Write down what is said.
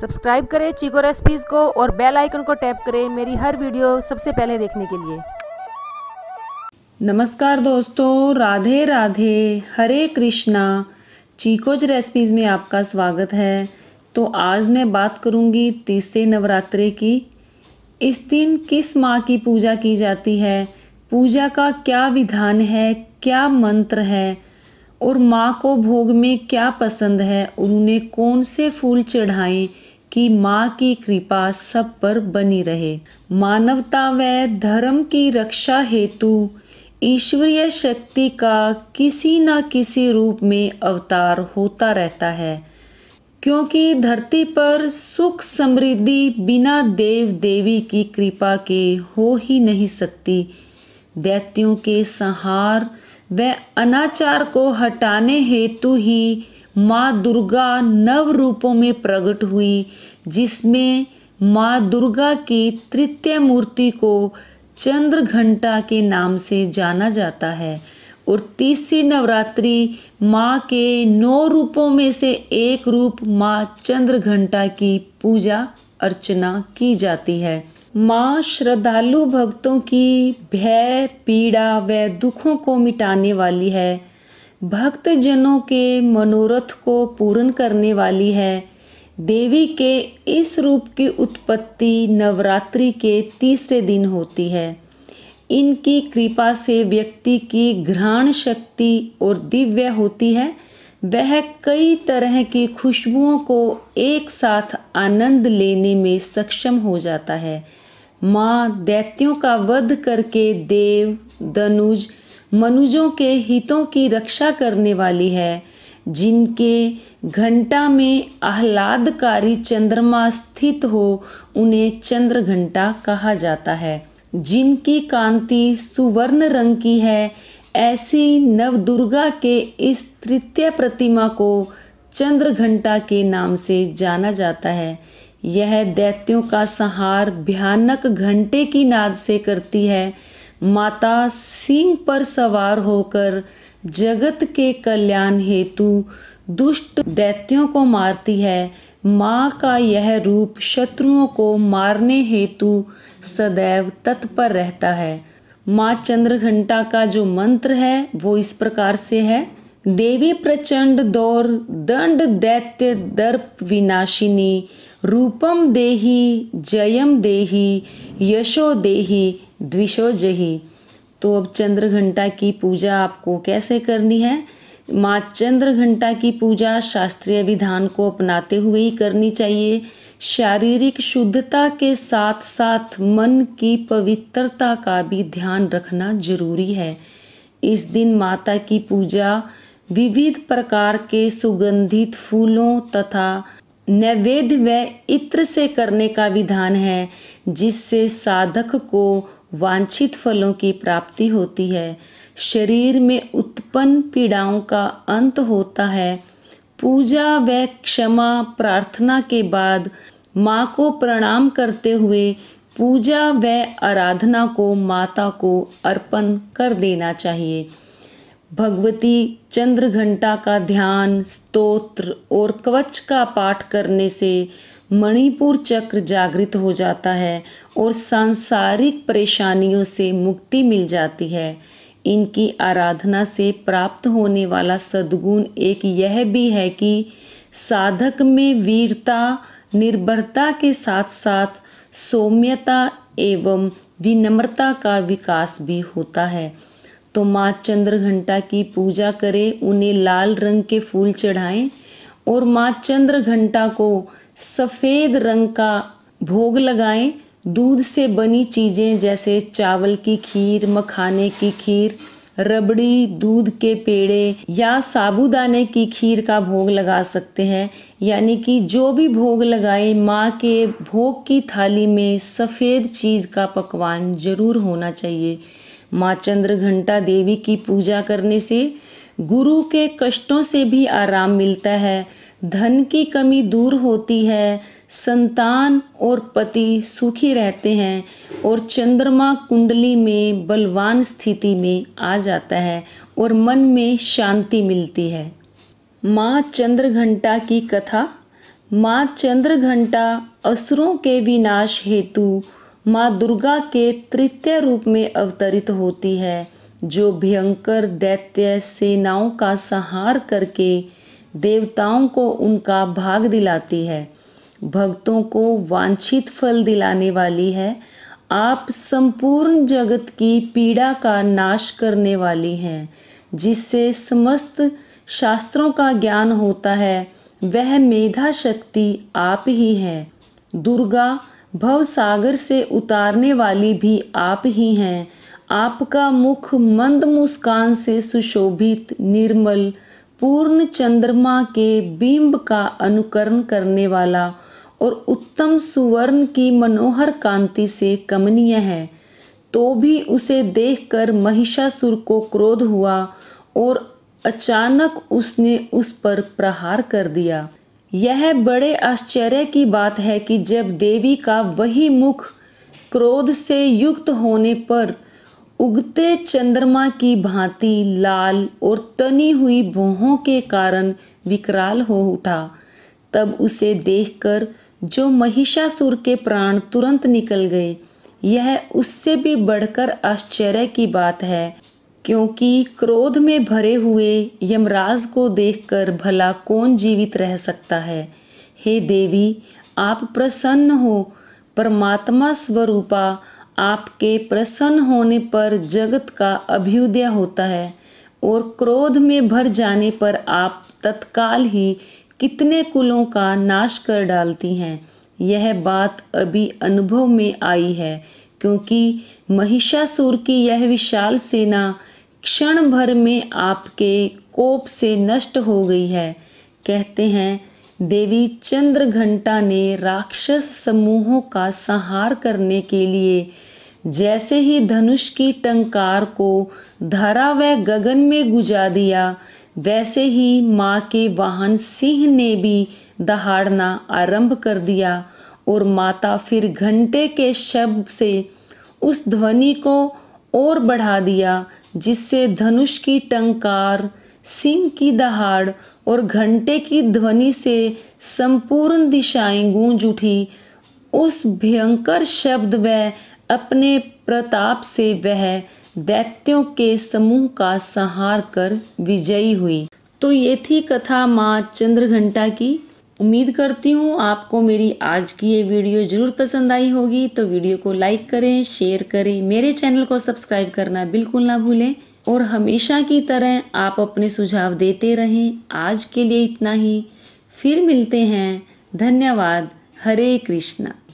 subscribe करें chikoo recipes को और बेल आइकन को टैप करें मेरी हर वीडियो सबसे पहले देखने के लिए नमस्कार दोस्तों राधे राधे हरे कृष्णा चीकोज रेसिपीज़ में आपका स्वागत है तो आज मैं बात करूंगी तीसरे नवरात्रे की इस दिन किस माँ की पूजा की जाती है पूजा का क्या विधान है क्या मंत्र है और माँ को भोग में क्या पसंद है उन्होंने कौन से फूल चढ़ाएं कि माँ की कृपा सब पर बनी रहे मानवता व धर्म की रक्षा हेतु ईश्वरीय शक्ति का किसी न किसी रूप में अवतार होता रहता है क्योंकि धरती पर सुख समृद्धि बिना देव देवी की कृपा के हो ही नहीं सकती दैत्यों के संहार व अनाचार को हटाने हेतु ही माँ दुर्गा नव रूपों में प्रकट हुई जिसमें माँ दुर्गा की तृतीय मूर्ति को चंद्र घंटा के नाम से जाना जाता है और तीसरी नवरात्रि माँ के नौ रूपों में से एक रूप माँ चंद्र घंटा की पूजा अर्चना की जाती है माँ श्रद्धालु भक्तों की भय पीड़ा व दुखों को मिटाने वाली है भक्तजनों के मनोरथ को पूर्ण करने वाली है देवी के इस रूप की उत्पत्ति नवरात्रि के तीसरे दिन होती है इनकी कृपा से व्यक्ति की घ्राण शक्ति और दिव्य होती है वह कई तरह की खुशबुओं को एक साथ आनंद लेने में सक्षम हो जाता है माँ दैत्यों का वध करके देव धनुज मनुजों के हितों की रक्षा करने वाली है जिनके घंटा में आह्लादकारी चंद्रमा स्थित हो उन्हें चंद्र घंटा कहा जाता है जिनकी कांति सुवर्ण रंग की है ऐसी नवदुर्गा के इस तृतीय प्रतिमा को चंद्र घंटा के नाम से जाना जाता है यह दैत्यों का संहार भयानक घंटे की नाद से करती है माता सिंह पर सवार होकर जगत के कल्याण हेतु दुष्ट दैत्यों को मारती है माँ का यह रूप शत्रुओं को मारने हेतु सदैव तत्पर रहता है माँ चंद्रघंटा का जो मंत्र है वो इस प्रकार से है देवी प्रचंड दौर दंड दैत्य दर्प विनाशिनी रूपम देही जयम देही यशो देही द्विशो जही तो अब चंद्र घंटा की पूजा आपको कैसे करनी है माँ चंद्र घंटा की पूजा शास्त्रीय विधान को अपनाते हुए ही करनी चाहिए शारीरिक शुद्धता के साथ साथ मन की पवित्रता का भी ध्यान रखना जरूरी है इस दिन माता की पूजा विविध प्रकार के सुगंधित फूलों तथा नैवेद्य व इत्र से करने का विधान है जिससे साधक को वांछित फलों की प्राप्ति होती है शरीर में उत्पन्न पीड़ाओं का अंत होता है पूजा व क्षमा प्रार्थना के बाद माँ को प्रणाम करते हुए पूजा व आराधना को माता को अर्पण कर देना चाहिए भगवती चंद्र घंटा का ध्यान स्तोत्र और कवच का पाठ करने से मणिपुर चक्र जागृत हो जाता है और सांसारिक परेशानियों से मुक्ति मिल जाती है इनकी आराधना से प्राप्त होने वाला सद्गुण एक यह भी है कि साधक में वीरता निर्भरता के साथ साथ सौम्यता एवं विनम्रता का विकास भी होता है तो माँ चंद्र घंटा की पूजा करें उन्हें लाल रंग के फूल चढ़ाएं और माँ चंद्र घंटा को सफ़ेद रंग का भोग लगाएं दूध से बनी चीज़ें जैसे चावल की खीर मखाने की खीर रबड़ी दूध के पेड़े या साबूदाने की खीर का भोग लगा सकते हैं यानी कि जो भी भोग लगाएं माँ के भोग की थाली में सफ़ेद चीज़ का पकवान ज़रूर होना चाहिए माँ चंद्र घंटा देवी की पूजा करने से गुरु के कष्टों से भी आराम मिलता है धन की कमी दूर होती है संतान और पति सुखी रहते हैं और चंद्रमा कुंडली में बलवान स्थिति में आ जाता है और मन में शांति मिलती है माँ चंद्रघंटा की कथा माँ चंद्र घंटा असुरों के विनाश हेतु माँ दुर्गा के तृतीय रूप में अवतरित होती है जो भयंकर दैत्य सेनाओं का संहार करके देवताओं को उनका भाग दिलाती है भक्तों को वांछित फल दिलाने वाली है आप संपूर्ण जगत की पीड़ा का नाश करने वाली हैं जिससे समस्त शास्त्रों का ज्ञान होता है वह मेधा शक्ति आप ही हैं दुर्गा भव सागर से उतारने वाली भी आप ही हैं आपका मुख मंद मुस्कान से सुशोभित निर्मल पूर्ण चंद्रमा के बिंब का अनुकरण करने वाला और उत्तम सुवर्ण की मनोहर कांति से कमनीय है तो भी उसे देखकर महिषासुर को क्रोध हुआ और अचानक उसने उस पर प्रहार कर दिया यह बड़े आश्चर्य की बात है कि जब देवी का वही मुख क्रोध से युक्त होने पर उगते चंद्रमा की भांति लाल और तनी हुई भोहों के कारण विकराल हो उठा तब उसे देखकर जो महिषासुर के प्राण तुरंत निकल गए यह उससे भी बढ़कर आश्चर्य की बात है क्योंकि क्रोध में भरे हुए यमराज को देखकर भला कौन जीवित रह सकता है हे देवी आप प्रसन्न हो परमात्मा स्वरूपा आपके प्रसन्न होने पर जगत का अभ्युदय होता है और क्रोध में भर जाने पर आप तत्काल ही कितने कुलों का नाश कर डालती हैं यह बात अभी अनुभव में आई है क्योंकि महिषासुर की यह विशाल सेना क्षण भर में आपके कोप से नष्ट हो गई है कहते हैं देवी चंद्र घंटा ने राक्षस समूहों का संहार करने के लिए जैसे ही धनुष की टंकार को धरा व गगन में गुजा दिया वैसे ही माँ के वाहन सिंह ने भी दहाड़ना आरंभ कर दिया और माता फिर घंटे के शब्द से उस ध्वनि को और बढ़ा दिया जिससे धनुष की टंकार सिंह की दहाड़ और घंटे की ध्वनि से संपूर्ण दिशाएं गूंज उठी उस भयंकर शब्द व अपने प्रताप से वह दैत्यों के समूह का संहार कर विजयी हुई तो ये थी कथा माँ चंद्रघंटा की उम्मीद करती हूँ आपको मेरी आज की ये वीडियो ज़रूर पसंद आई होगी तो वीडियो को लाइक करें शेयर करें मेरे चैनल को सब्सक्राइब करना बिल्कुल ना भूलें और हमेशा की तरह आप अपने सुझाव देते रहें आज के लिए इतना ही फिर मिलते हैं धन्यवाद हरे कृष्णा